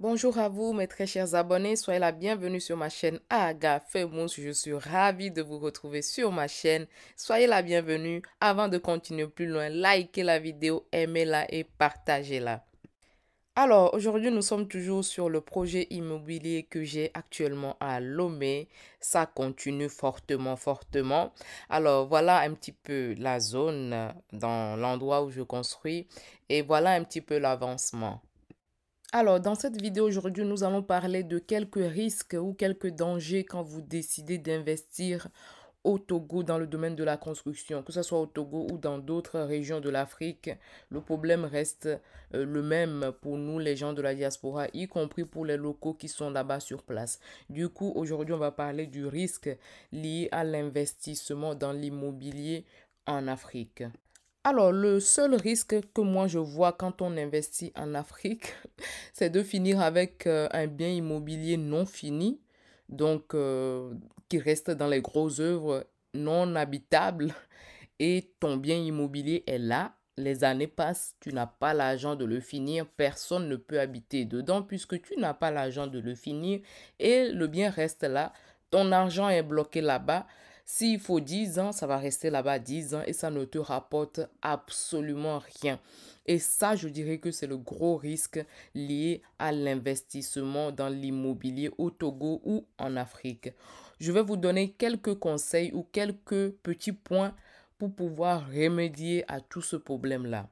Bonjour à vous mes très chers abonnés, soyez la bienvenue sur ma chaîne Aga Femous. Je suis ravie de vous retrouver sur ma chaîne. Soyez la bienvenue. Avant de continuer plus loin, likez la vidéo, aimez-la et partagez-la. Alors, aujourd'hui, nous sommes toujours sur le projet immobilier que j'ai actuellement à Lomé. Ça continue fortement, fortement. Alors, voilà un petit peu la zone dans l'endroit où je construis et voilà un petit peu l'avancement. Alors, dans cette vidéo aujourd'hui, nous allons parler de quelques risques ou quelques dangers quand vous décidez d'investir au Togo dans le domaine de la construction, que ce soit au Togo ou dans d'autres régions de l'Afrique, le problème reste euh, le même pour nous, les gens de la diaspora, y compris pour les locaux qui sont là-bas sur place. Du coup, aujourd'hui, on va parler du risque lié à l'investissement dans l'immobilier en Afrique. Alors, le seul risque que moi je vois quand on investit en Afrique, c'est de finir avec euh, un bien immobilier non fini, donc euh, qui reste dans les grosses œuvres non habitables, et ton bien immobilier est là, les années passent, tu n'as pas l'argent de le finir, personne ne peut habiter dedans puisque tu n'as pas l'argent de le finir et le bien reste là, ton argent est bloqué là-bas, s'il faut 10 ans, ça va rester là-bas 10 ans et ça ne te rapporte absolument rien. Et ça, je dirais que c'est le gros risque lié à l'investissement dans l'immobilier au Togo ou en Afrique. Je vais vous donner quelques conseils ou quelques petits points pour pouvoir remédier à tout ce problème-là.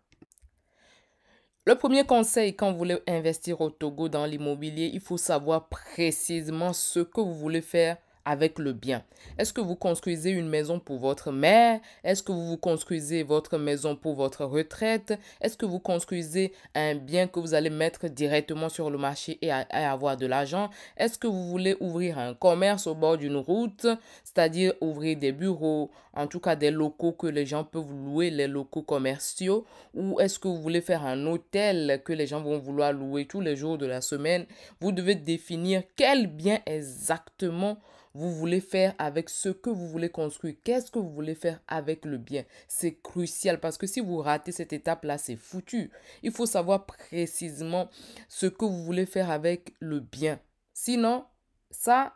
Le premier conseil, quand vous voulez investir au Togo dans l'immobilier, il faut savoir précisément ce que vous voulez faire avec le bien. Est-ce que vous construisez une maison pour votre mère Est-ce que vous construisez votre maison pour votre retraite Est-ce que vous construisez un bien que vous allez mettre directement sur le marché et, avoir de l'argent Est-ce que vous voulez ouvrir un commerce au bord d'une route, c'est-à-dire ouvrir des bureaux, en tout cas des locaux que les gens peuvent louer, les locaux commerciaux Ou est-ce que vous voulez faire un hôtel que les gens vont vouloir louer tous les jours de la semaine Vous devez définir quel bien exactement vous voulez faire avec ce que vous voulez construire, qu'est-ce que vous voulez faire avec le bien. C'est crucial parce que si vous ratez cette étape-là, c'est foutu. Il faut savoir précisément ce que vous voulez faire avec le bien. Sinon, ça,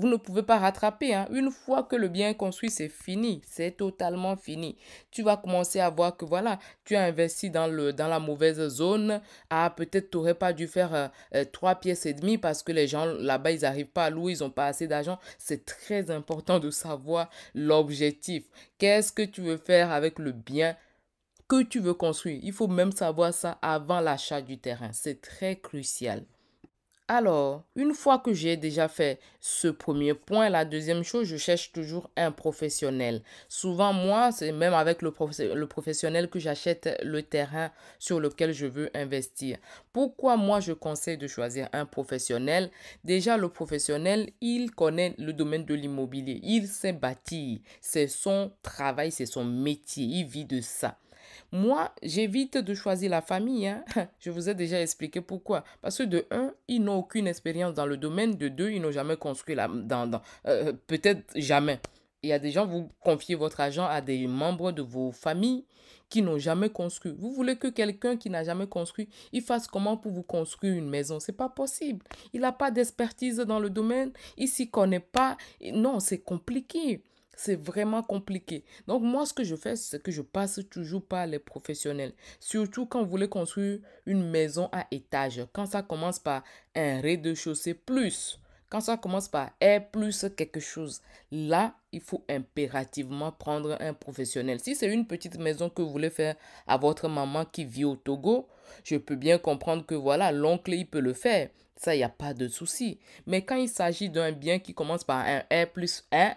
vous ne pouvez pas rattraper. Hein. Une fois que le bien est construit, c'est fini. C'est totalement fini. Tu vas commencer à voir que voilà, tu as investi dans, le, dans la mauvaise zone. Ah, peut-être tu n'aurais pas dû faire euh, euh, trois pièces et demie parce que les gens là-bas, ils n'arrivent pas à louer, ils n'ont pas assez d'argent. C'est très important de savoir l'objectif. Qu'est-ce que tu veux faire avec le bien que tu veux construire. Il faut même savoir ça avant l'achat du terrain. C'est très crucial. Alors, une fois que j'ai déjà fait ce premier point, la deuxième chose, je cherche toujours un professionnel. Souvent, moi, c'est même avec le, professionnel que j'achète le terrain sur lequel je veux investir. Pourquoi moi, je conseille de choisir un professionnel Déjà, le professionnel, il connaît le domaine de l'immobilier. Il s'est bâti. C'est son travail, c'est son métier. Il vit de ça. Moi, j'évite de choisir la famille. Hein. Je vous ai déjà expliqué pourquoi. Parce que de un, ils n'ont aucune expérience dans le domaine. De deux, ils n'ont jamais construit la... Dans, euh, Peut-être jamais. Il y a des gens, vous confiez votre argent à des membres de vos familles qui n'ont jamais construit. Vous voulez que quelqu'un qui n'a jamais construit, il fasse comment pour vous construire une maison C'est pas possible. Il n'a pas d'expertise dans le domaine, il s'y connaît pas. Non, c'est compliqué c'est vraiment compliqué. Donc moi, ce que je fais, c'est que je passe toujours par les professionnels. Surtout quand vous voulez construire une maison à étage. Quand ça commence par un rez-de-chaussée plus, quand ça commence par R plus quelque chose, là, il faut impérativement prendre un professionnel. Si c'est une petite maison que vous voulez faire à votre maman qui vit au Togo, je peux bien comprendre que voilà, l'oncle, il peut le faire. Ça, il n'y a pas de souci. Mais quand il s'agit d'un bien qui commence par un R plus un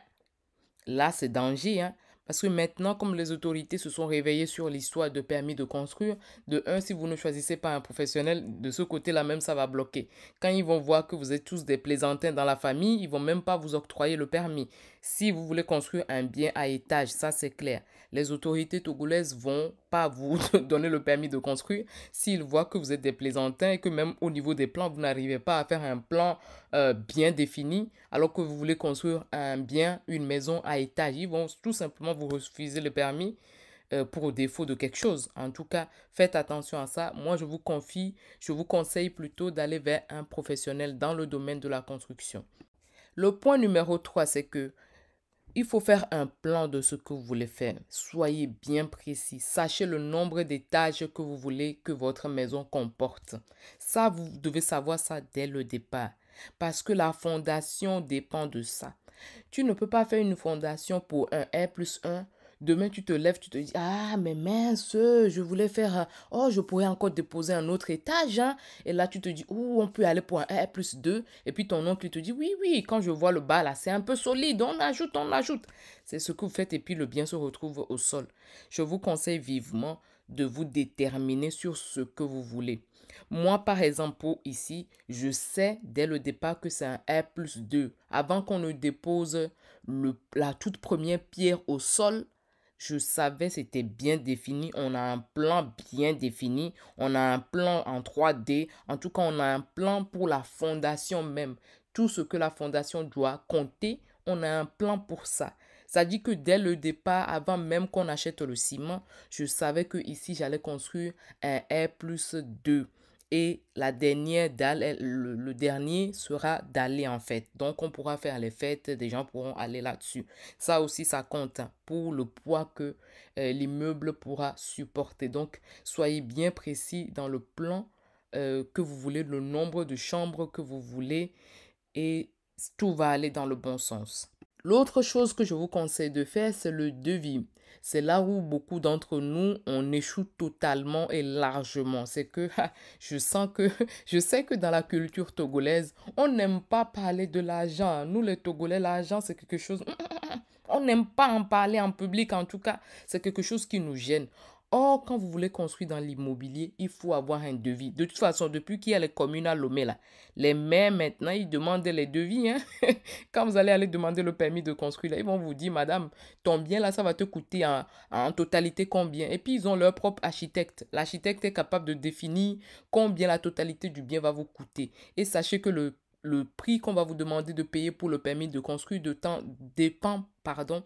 Là, c'est danger, hein. Parce que maintenant, comme les autorités se sont réveillées sur l'histoire de permis de construire, de un, si vous ne choisissez pas un professionnel, de ce côté-là même, ça va bloquer. Quand ils vont voir que vous êtes tous des plaisantins dans la famille, ils vont même pas vous octroyer le permis. Si vous voulez construire un bien à étage, ça c'est clair. Les autorités togolaises vont pas vous donner le permis de construire s'il voit que vous êtes des plaisantins et que même au niveau des plans, vous n'arrivez pas à faire un plan euh, bien défini alors que vous voulez construire un bien, une maison à étage. Ils vont tout simplement vous refuser le permis euh, pour défaut de quelque chose. En tout cas, faites attention à ça. Moi, je vous confie, je vous conseille plutôt d'aller vers un professionnel dans le domaine de la construction. Le point numéro 3, c'est que il faut faire un plan de ce que vous voulez faire. Soyez bien précis. Sachez le nombre d'étages que vous voulez que votre maison comporte. Ça, vous devez savoir ça dès le départ. Parce que la fondation dépend de ça. Tu ne peux pas faire une fondation pour un R plus 1 Demain, tu te lèves, tu te dis, ah, mais mince, je voulais faire, euh, oh, je pourrais encore déposer un autre étage. Hein. Et là, tu te dis, oh, on peut aller pour un R plus 2. Et puis ton oncle, il te dit, oui, oui, quand je vois le bas là, c'est un peu solide, on ajoute, on ajoute. C'est ce que vous faites et puis le bien se retrouve au sol. Je vous conseille vivement de vous déterminer sur ce que vous voulez. Moi, par exemple, ici, je sais dès le départ que c'est un R plus 2. Avant qu'on ne dépose le, la toute première pierre au sol, je savais c'était bien défini, on a un plan bien défini, on a un plan en 3D, en tout cas on a un plan pour la fondation même. Tout ce que la fondation doit compter, on a un plan pour ça. Ça dit que dès le départ, avant même qu'on achète le ciment, je savais que ici j'allais construire un R plus 2 et la dernière le, le dernier sera d'aller en fête. Donc on pourra faire les fêtes, des gens pourront aller là-dessus. Ça aussi ça compte pour le poids que euh, l'immeuble pourra supporter. Donc soyez bien précis dans le plan euh, que vous voulez, le nombre de chambres que vous voulez et tout va aller dans le bon sens. L'autre chose que je vous conseille de faire, c'est le devis. C'est là où beaucoup d'entre nous, on échoue totalement et largement. C'est que ah, je sens que, je sais que dans la culture togolaise, on n'aime pas parler de l'argent. Nous, les Togolais, l'argent, c'est quelque chose... On n'aime pas en parler en public, en tout cas, c'est quelque chose qui nous gêne. Or, quand vous voulez construire dans l'immobilier, il faut avoir un devis. De toute façon, depuis qu'il y a les communes à Lomé, là, les maires, maintenant, ils demandent les devis. Hein. quand vous allez aller demander le permis de construire, là, ils vont vous dire, madame, ton bien, là, ça va te coûter en, totalité combien Et puis, ils ont leur propre architecte. L'architecte est capable de définir combien la totalité du bien va vous coûter. Et sachez que le le prix qu'on va vous demander de payer pour le permis de construire de temps dépend pardon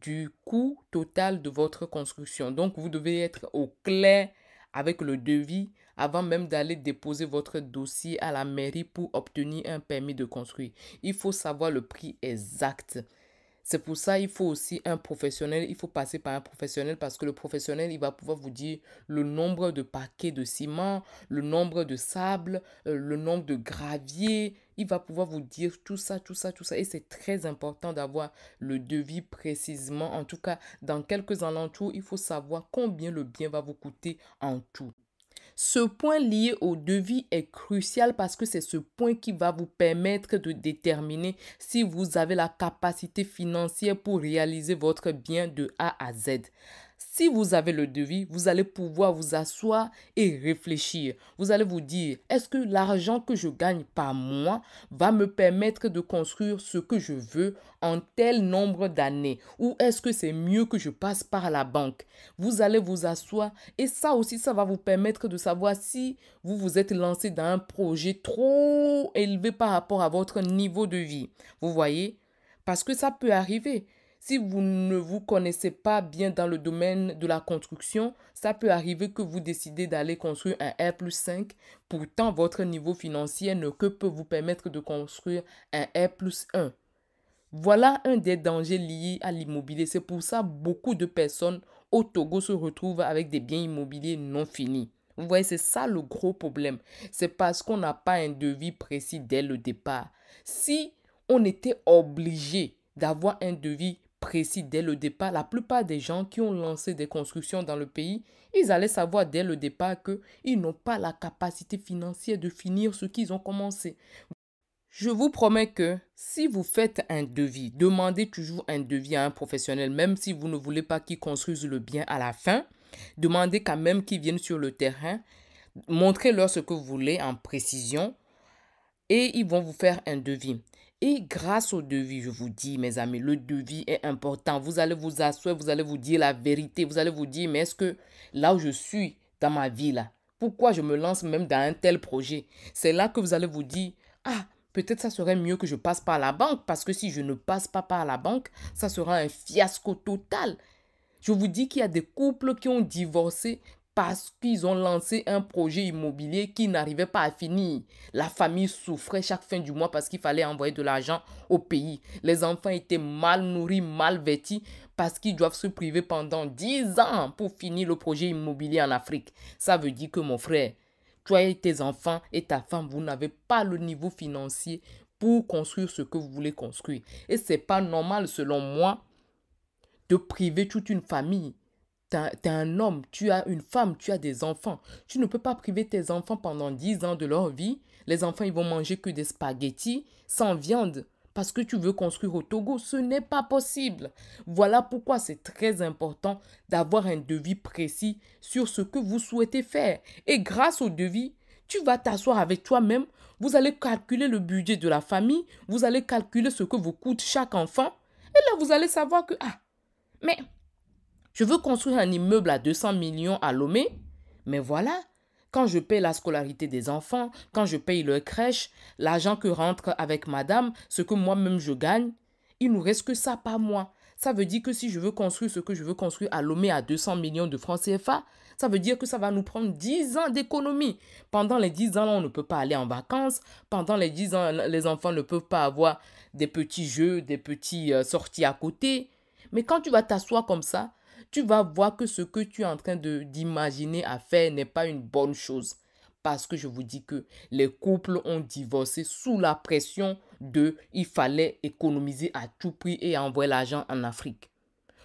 du coût total de votre construction. Donc, vous devez être au clair avec le devis avant même d'aller déposer votre dossier à la mairie pour obtenir un permis de construire. Il faut savoir le prix exact. C'est pour ça il faut aussi un professionnel, il faut passer par un professionnel parce que le professionnel, il va pouvoir vous dire le nombre de paquets de ciment, le nombre de sable, euh, le nombre de gravier, il va pouvoir vous dire tout ça, tout ça, tout ça. Et c'est très important d'avoir le devis précisément. En tout cas, dans quelques alentours, il faut savoir combien le bien va vous coûter en tout. Ce point lié au devis est crucial parce que c'est ce point qui va vous permettre de déterminer si vous avez la capacité financière pour réaliser votre bien de A à Z si vous avez le devis, vous allez pouvoir vous asseoir et réfléchir. Vous allez vous dire, est-ce que l'argent que je gagne par mois va me permettre de construire ce que je veux en tel nombre d'années Ou est-ce que c'est mieux que je passe par la banque Vous allez vous asseoir et ça aussi, ça va vous permettre de savoir si vous vous êtes lancé dans un projet trop élevé par rapport à votre niveau de vie. Vous voyez parce que ça peut arriver. Si vous ne vous connaissez pas bien dans le domaine de la construction, ça peut arriver que vous décidez d'aller construire un R plus 5. Pourtant, votre niveau financier ne que peut vous permettre de construire un R plus 1. Voilà un des dangers liés à l'immobilier. C'est pour ça que beaucoup de personnes au Togo se retrouvent avec des biens immobiliers non finis. Vous voyez, c'est ça le gros problème. C'est parce qu'on n'a pas un devis précis dès le départ. Si on était obligé d'avoir un devis précis dès le départ. La plupart des gens qui ont lancé des constructions dans le pays, ils allaient savoir dès le départ qu'ils n'ont pas la capacité financière de finir ce qu'ils ont commencé. Je vous promets que si vous faites un devis, demandez toujours un devis à un professionnel, même si vous ne voulez pas qu'il construise le bien à la fin. Demandez quand même qu'il vienne sur le terrain. Montrez-leur ce que vous voulez en précision et ils vont vous faire un devis. Et grâce au devis, je vous dis, mes amis, le devis est important. Vous allez vous asseoir, vous allez vous dire la vérité. Vous allez vous dire, mais est-ce que là où je suis, dans ma vie, là, pourquoi je me lance même dans un tel projet C'est là que vous allez vous dire, ah, peut-être ça serait mieux que je passe par la banque, parce que si je ne passe pas par la banque, ça sera un fiasco total. Je vous dis qu'il y a des couples qui ont divorcé parce qu'ils ont lancé un projet immobilier qui n'arrivait pas à finir. La famille souffrait chaque fin du mois parce qu'il fallait envoyer de l'argent au pays. Les enfants étaient mal nourris, mal vêtus parce qu'ils doivent se priver pendant 10 ans pour finir le projet immobilier en Afrique. Ça veut dire que mon frère, toi et tes enfants et ta femme, vous n'avez pas le niveau financier pour construire ce que vous voulez construire. Et c'est pas normal selon moi de priver toute une famille tu es un homme, tu as une femme, tu as des enfants. Tu ne peux pas priver tes enfants pendant 10 ans de leur vie. Les enfants, ils vont manger que des spaghettis sans viande parce que tu veux construire au Togo. Ce n'est pas possible. Voilà pourquoi c'est très important d'avoir un devis précis sur ce que vous souhaitez faire. Et grâce au devis, tu vas t'asseoir avec toi-même. Vous allez calculer le budget de la famille. Vous allez calculer ce que vous coûte chaque enfant. Et là, vous allez savoir que, ah, mais je veux construire un immeuble à 200 millions à Lomé, mais voilà, quand je paye la scolarité des enfants, quand je paye leur crèche, l'argent que rentre avec madame, ce que moi-même je gagne, il nous reste que ça pas moi. Ça veut dire que si je veux construire ce que je veux construire à Lomé à 200 millions de francs CFA, ça veut dire que ça va nous prendre 10 ans d'économie. Pendant les 10 ans, on ne peut pas aller en vacances. Pendant les 10 ans, les enfants ne peuvent pas avoir des petits jeux, des petits euh, sorties à côté. Mais quand tu vas t'asseoir comme ça, tu vas voir que ce que tu es en train d'imaginer à faire n'est pas une bonne chose. Parce que je vous dis que les couples ont divorcé sous la pression de il fallait économiser à tout prix et envoyer l'argent en Afrique.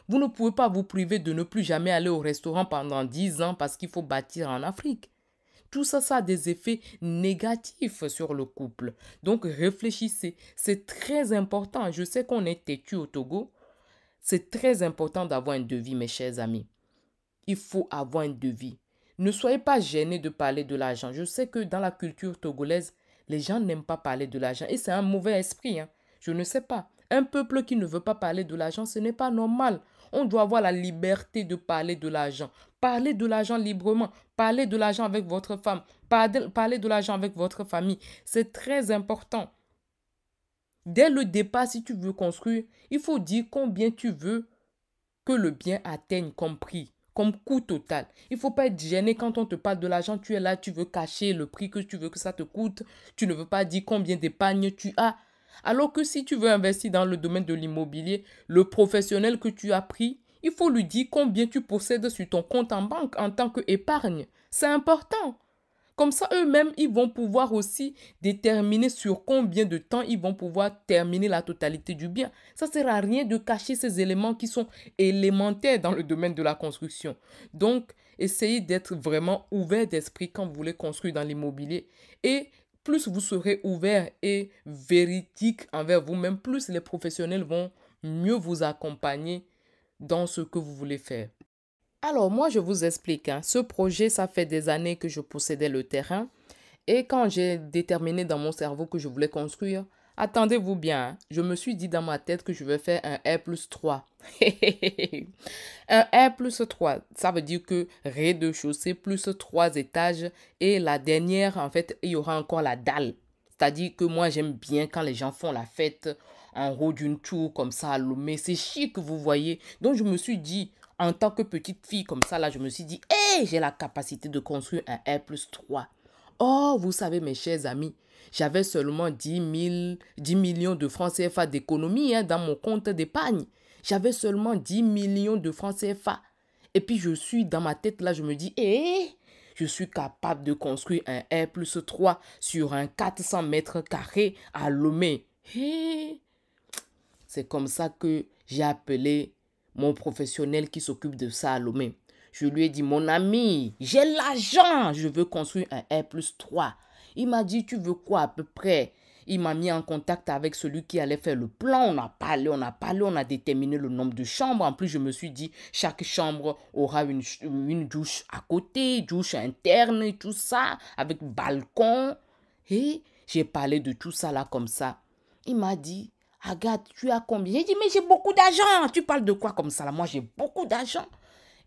Vous ne pouvez pas vous priver de ne plus jamais aller au restaurant pendant 10 ans parce qu'il faut bâtir en Afrique. Tout ça, ça a des effets négatifs sur le couple. Donc réfléchissez, c'est très important. Je sais qu'on est têtu au Togo, c'est très important d'avoir un devis, mes chers amis. Il faut avoir un devis. Ne soyez pas gênés de parler de l'argent. Je sais que dans la culture togolaise, les gens n'aiment pas parler de l'argent. Et c'est un mauvais esprit. Hein. Je ne sais pas. Un peuple qui ne veut pas parler de l'argent, ce n'est pas normal. On doit avoir la liberté de parler de l'argent. Parler de l'argent librement. Parler de l'argent avec votre femme. Parler de l'argent avec votre famille. C'est très important. Dès le départ, si tu veux construire, il faut dire combien tu veux que le bien atteigne comme prix, comme coût total. Il ne faut pas être gêné quand on te parle de l'argent. Tu es là, tu veux cacher le prix que tu veux que ça te coûte. Tu ne veux pas dire combien d'épargne tu as. Alors que si tu veux investir dans le domaine de l'immobilier, le professionnel que tu as pris, il faut lui dire combien tu possèdes sur ton compte en banque en tant qu'épargne. C'est important. Comme ça, eux-mêmes, ils vont pouvoir aussi déterminer sur combien de temps ils vont pouvoir terminer la totalité du bien. Ça ne sert à rien de cacher ces éléments qui sont élémentaires dans le domaine de la construction. Donc, essayez d'être vraiment ouvert d'esprit quand vous voulez construire dans l'immobilier. Et plus vous serez ouvert et véridique envers vous-même, plus les professionnels vont mieux vous accompagner dans ce que vous voulez faire. Alors moi, je vous explique, hein. ce projet, ça fait des années que je possédais le terrain. Et quand j'ai déterminé dans mon cerveau que je voulais construire, attendez-vous bien, hein. je me suis dit dans ma tête que je vais faire un R plus 3. un R plus 3, ça veut dire que rez-de-chaussée plus 3 étages. Et la dernière, en fait, il y aura encore la dalle. C'est-à-dire que moi, j'aime bien quand les gens font la fête en haut d'une tour comme ça Mais C'est chic, vous voyez. Donc, je me suis dit, en tant que petite fille comme ça, là, je me suis dit, hé, j'ai la capacité de construire un R plus 3. Oh, vous savez, mes chers amis, j'avais seulement 10, 10 millions de francs CFA d'économie hein, dans mon compte d'épargne. J'avais seulement 10 millions de francs CFA. Et puis, je suis dans ma tête, là, je me dis, hé, je suis capable de construire un R plus 3 sur un 400 mètres carrés à Lomé. Hey. C'est comme ça que j'ai appelé mon professionnel qui s'occupe de ça à Je lui ai dit, mon ami, j'ai l'argent, je veux construire un R plus 3. Il m'a dit, tu veux quoi à peu près Il m'a mis en contact avec celui qui allait faire le plan. On a parlé, on a parlé, on a déterminé le nombre de chambres. En plus, je me suis dit, chaque chambre aura une, une douche à côté, douche interne et tout ça, avec balcon. Et j'ai parlé de tout ça là comme ça. Il m'a dit, Agathe, tu as combien J'ai dit, mais j'ai beaucoup d'argent. Tu parles de quoi comme ça là Moi, j'ai beaucoup d'argent.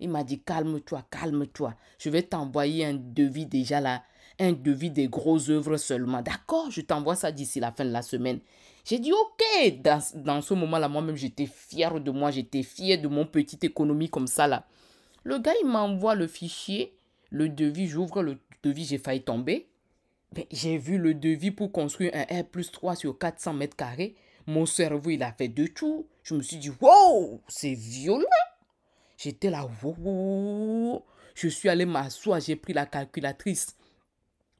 Il m'a dit, calme-toi, calme-toi. Je vais t'envoyer un devis déjà là, un devis des grosses œuvres seulement. D'accord, je t'envoie ça d'ici la fin de la semaine. J'ai dit, ok, dans, ce moment-là, moi-même, j'étais fier de moi, j'étais fier de mon petit économie comme ça là. Le gars, il m'envoie le fichier, le devis, j'ouvre le devis, j'ai failli tomber. Ben, j'ai vu le devis pour construire un R plus 3 sur 400 mètres carrés. Mon cerveau, il a fait de tout. Je me suis dit, wow, c'est violent. J'étais là, wow. Je suis allé m'asseoir, j'ai pris la calculatrice.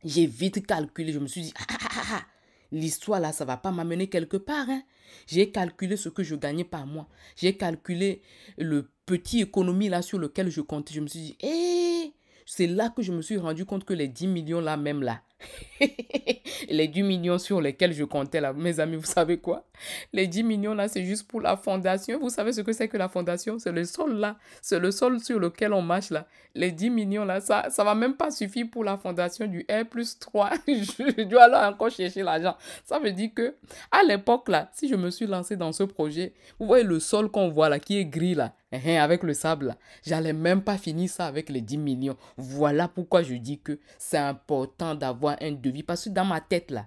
J'ai vite calculé. Je me suis dit, ah, ah, ah, ah. l'histoire là, ça va pas m'amener quelque part. Hein. J'ai calculé ce que je gagnais par mois. J'ai calculé le petit économie là sur lequel je comptais. Je me suis dit, hé, eh, c'est là que je me suis rendu compte que les 10 millions là, même là, les 10 millions sur lesquels je comptais là, mes amis, vous savez quoi Les 10 millions là, c'est juste pour la fondation. Vous savez ce que c'est que la fondation C'est le sol là. C'est le sol sur lequel on marche là. Les 10 millions là, ça ça va même pas suffire pour la fondation du R plus 3. je dois aller encore chercher l'argent. Ça veut dire que à l'époque là, si je me suis lancé dans ce projet, vous voyez le sol qu'on voit là, qui est gris là, hein, avec le sable là, j'allais même pas finir ça avec les 10 millions. Voilà pourquoi je dis que c'est important d'avoir un devis. Parce que dans ma tête, là,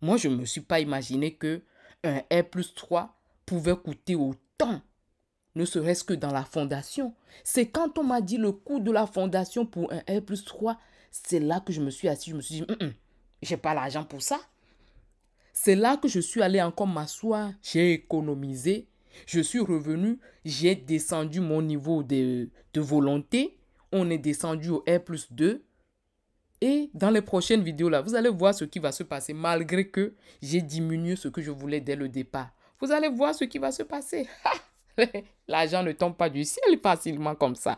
moi, je ne me suis pas imaginé que un R plus 3 pouvait coûter autant, ne serait-ce que dans la fondation. C'est quand on m'a dit le coût de la fondation pour un R plus 3, c'est là que je me suis assis, je me suis dit, j'ai pas l'argent pour ça. C'est là que je suis allé encore m'asseoir, j'ai économisé, je suis revenu, j'ai descendu mon niveau de, de volonté, on est descendu au R plus 2, et dans les prochaines vidéos, là, vous allez voir ce qui va se passer malgré que j'ai diminué ce que je voulais dès le départ. Vous allez voir ce qui va se passer. L'argent ne tombe pas du ciel facilement comme ça.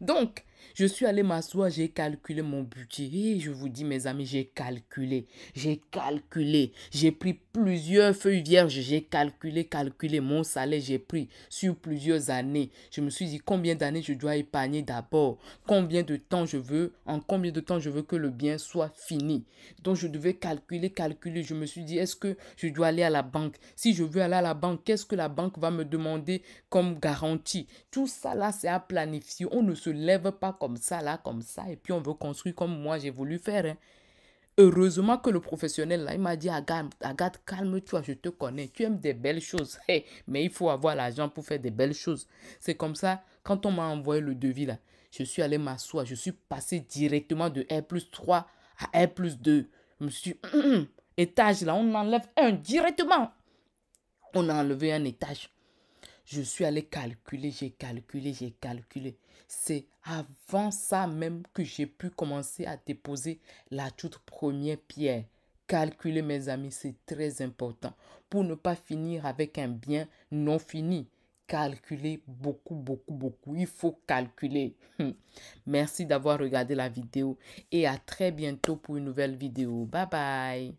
Donc, je suis allé m'asseoir, j'ai calculé mon budget. Et je vous dis, mes amis, j'ai calculé, j'ai calculé, j'ai pris plusieurs feuilles vierges. J'ai calculé, calculé mon salaire, j'ai pris sur plusieurs années. Je me suis dit combien d'années je dois épargner d'abord, combien de temps je veux, en combien de temps je veux que le bien soit fini. Donc je devais calculer, calculer. Je me suis dit est-ce que je dois aller à la banque Si je veux aller à la banque, qu'est-ce que la banque va me demander comme garantie Tout ça là, c'est à planifier. On ne se lève pas comme ça là, comme ça et puis on veut construire comme moi j'ai voulu faire. Hein. Heureusement que le professionnel, là, il m'a dit, Agathe, Agathe calme-toi, je te connais, tu aimes des belles choses, mais il faut avoir l'argent pour faire des belles choses. C'est comme ça, quand on m'a envoyé le devis, là, je suis allé m'asseoir, je suis passé directement de R plus 3 à R plus 2. Je me suis étage, là, on enlève un directement. On a enlevé un étage. Je suis allé calculer, j'ai calculé, j'ai calculé. C'est avant ça même que j'ai pu commencer à déposer la toute première pierre. Calculer, mes amis, c'est très important pour ne pas finir avec un bien non fini. Calculer beaucoup, beaucoup, beaucoup. Il faut calculer. Hmm. Merci d'avoir regardé la vidéo et à très bientôt pour une nouvelle vidéo. Bye bye.